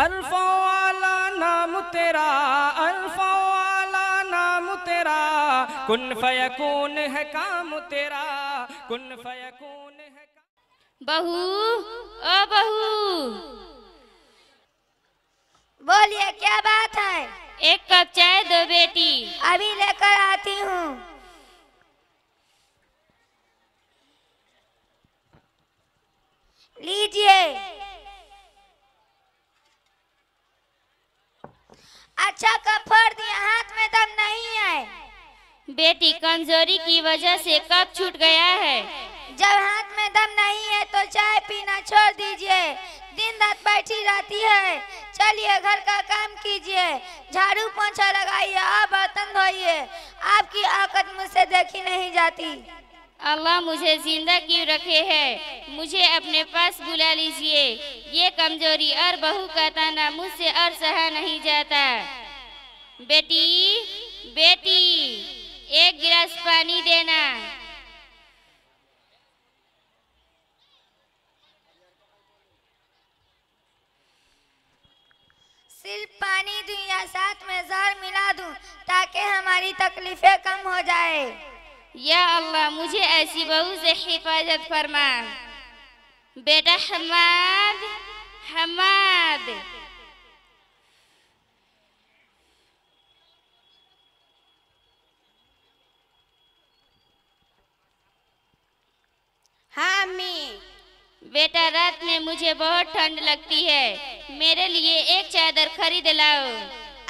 Alpha वाला नाम तेरा अल्फा वाला नाम तेरा कुन फयकून है काम तेरा कुन फयकून है बहू ओ बहू बोलिए क्या बात है एक कप चाय दो बेटी अभी लेकर आती हूँ लीजिए अच्छा कब फोड़ दिया हाथ में दम नहीं है बेटी कमजोरी की वजह से कब छूट गया है जब हाथ में दम नहीं है तो चाय पीना छोड़ दीजिए दिन रात बैठी रहती है चलिए घर का काम कीजिए झाड़ू पोछा लगाइए और बर्तन धोइए आपकी आकत मुझसे देखी नहीं जाती अल्लाह मुझे जिंदा क्यों रखे है मुझे अपने पास बुला लीजिए ये कमजोरी और बहू का ताना मुझसे और सहा नहीं जाता बेटी बेटी एक गिलास पानी देना सिर्फ पानी दूं या साथ में जहर मिला दूं ताकि हमारी तकलीफें कम हो जाए या अल्लाह मुझे ऐसी बहू से हिफाजत फरमा बेटा हमाद हमाद हाँ अम्मी बेटा रात में मुझे बहुत ठंड लगती है मेरे लिए एक चादर खरीद लाओ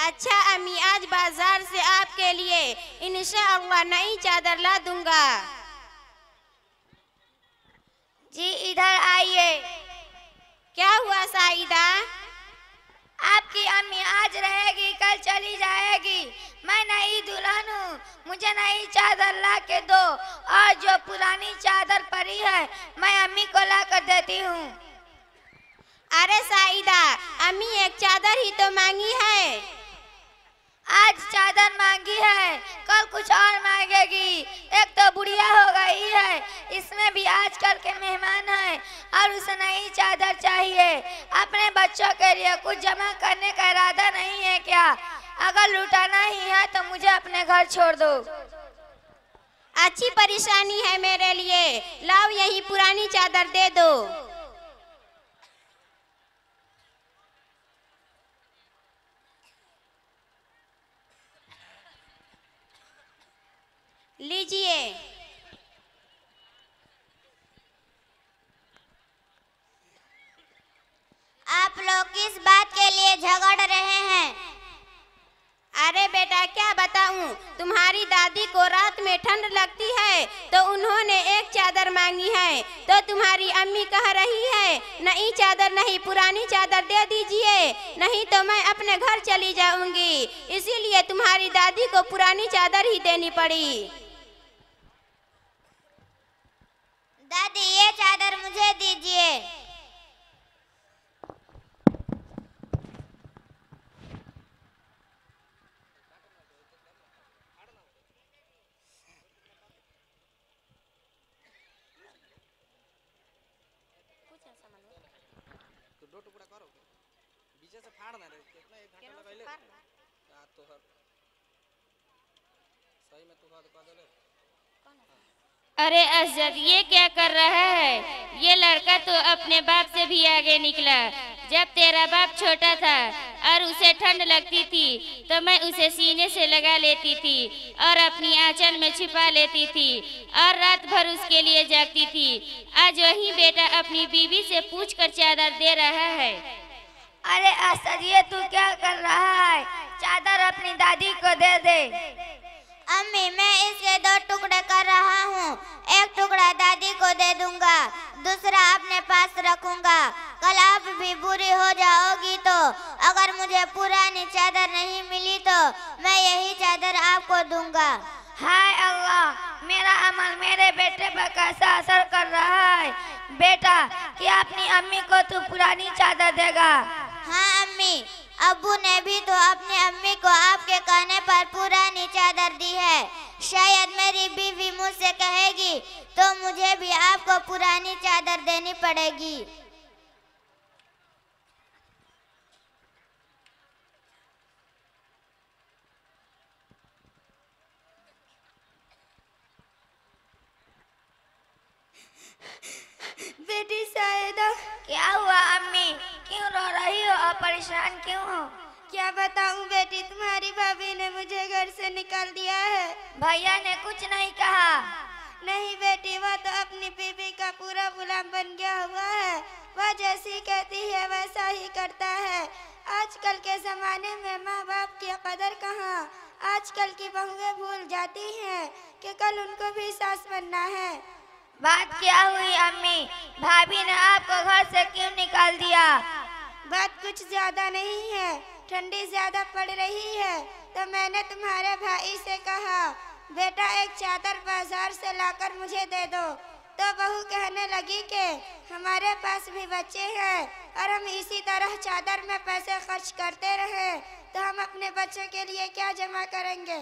अच्छा अम्मी आज बाजार से आपके लिए इंशाअल्लाह नई चादर ला दूंगा जी इधर आइए क्या हुआ साइदा आपकी अम्मी आज रहेगी कल चली जाएगी मैं नई दुल्हन हूँ मुझे नई चादर ला के दो और जो पुरानी चादर पड़ी है मैं अम्मी को ला कर देती हूँ अरे साइदा अम्मी एक चादर ही तो मांगी है आज चादर मांगी है कल कुछ और मांगेगी एक तो बुढ़िया हो गई है इसमें भी आजकल के मेहमान है और उसे नई चादर चाहिए अपने बच्चों के लिए कुछ जमा करने का इरादा नहीं है क्या अगर लुटाना ही है तो मुझे अपने घर छोड़ दो अच्छी परेशानी है मेरे लिए लाओ यही पुरानी चादर दे दो लीजिए आप लोग किस बात के लिए झगड़ रहे हैं अरे बेटा क्या बताऊं तुम्हारी दादी को रात में ठंड लगती है तो उन्होंने एक चादर मांगी है तो तुम्हारी अम्मी कह रही है नई चादर नहीं पुरानी चादर दे दीजिए नहीं तो मैं अपने घर चली जाऊंगी इसीलिए तुम्हारी दादी को पुरानी चादर ही देनी पड़ी दादी ये चादर मुझे दीजिए पीछे से फाड़ ना कितना एक घंटा ले तो हर सही में तू हाथ हाँ। अरे अजद ये क्या कर रहा है ये लड़का तो अपने बाप से भी आगे निकला जब तेरा बाप छोटा था और उसे ठंड लगती थी तो मैं उसे सीने से लगा लेती थी और अपनी आंचल में छिपा लेती थी और रात भर उसके लिए जागती थी आज वही बेटा अपनी बीवी से पूछ कर चादर दे रहा है अरे असद ये तू क्या कर रहा है चादर अपनी दादी को दे दे अम्मी मैं इसके दो टुकड़े कर रहा हूँ एक टुकड़ा दादी को दे दूंगा दूसरा अपने पास रखूंगा कल आप भी बुरी हो जाओगी तो अगर मुझे पुरानी चादर नहीं मिली तो मैं यही चादर आपको दूंगा हाय अल्लाह मेरा अमल मेरे बेटे पर कैसा असर कर रहा है बेटा कि अपनी अम्मी को तू पुरानी चादर देगा हाँ अम्मी अबू ने भी तो अपने अम्मी को आपके कहने पर पुरानी चादर दी है शायद मेरी बीवी मुझसे कहेगी तो मुझे भी आपको पुरानी चादर देनी पड़ेगी बेटी शायद क्या हुआ परेशान क्यों हो क्या बताऊं बेटी तुम्हारी भाभी ने मुझे घर से निकाल दिया है भैया ने कुछ नहीं कहा नहीं बेटी वह तो अपनी बीबी का पूरा गुलाम बन गया हुआ है वह जैसी कहती है वैसा ही करता है आजकल के ज़माने में माँ बाप की कदर कहाँ आजकल की बहुएं भूल जाती हैं कि कल उनको भी सास बनना है बात क्या हुई अम्मी भाभी ने आपको घर से क्यों निकाल दिया बात कुछ ज्यादा नहीं है ठंडी ज्यादा पड़ रही है तो मैंने तुम्हारे भाई से कहा बेटा एक चादर बाजार से लाकर मुझे दे दो तो बहू कहने लगी कि हमारे पास भी बच्चे हैं और हम इसी तरह चादर में पैसे खर्च करते रहे तो हम अपने बच्चों के लिए क्या जमा करेंगे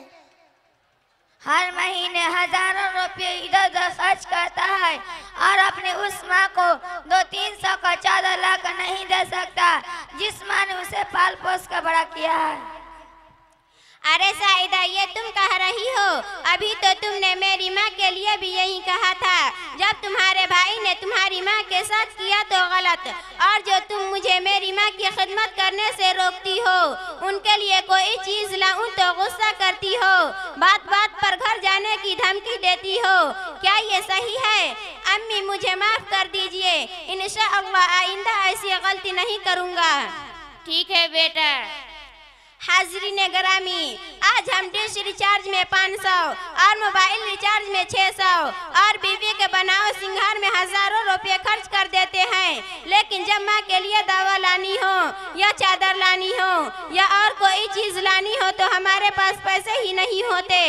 हर महीने हजारों रुपये इधर उधर खर्च करता है और अपने उस माँ को दो तीन सौ का चादर ला कर नहीं दे सकता जिस माँ ने उसे पाल पोस कर बड़ा किया है अरे साइदा ये तुम कह रही हो अभी तो तुमने मेरी माँ के लिए भी यही कहा था जब तुम्हारे भाई ने तुम्हारी माँ के साथ किया तो गलत और जो तुम मुझे मेरी माँ की खिदमत करने से रोकती हो उनके लिए कोई चीज़ लाऊं तो गुस्सा करती हो बात बात धमकी देती हो क्या ये सही है अम्मी मुझे माफ़ कर दीजिए इन आइंदा ऐसी गलती नहीं करूँगा ठीक है बेटा हाजिरी ने गरामी आज हम डिश रिचार्ज में पाँच सौ और मोबाइल रिचार्ज में छह सौ और बीवी के बनाओ सिंगार में हजारों रुपए खर्च कर देते हैं लेकिन जब माँ के लिए दवा लानी हो या चादर लानी हो या और कोई चीज़ लानी हो तो हमारे पास पैसे ही नहीं होते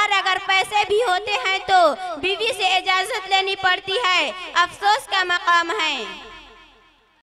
और अगर पैसे भी होते हैं तो बीवी से इजाज़त लेनी पड़ती है अफसोस का मकाम है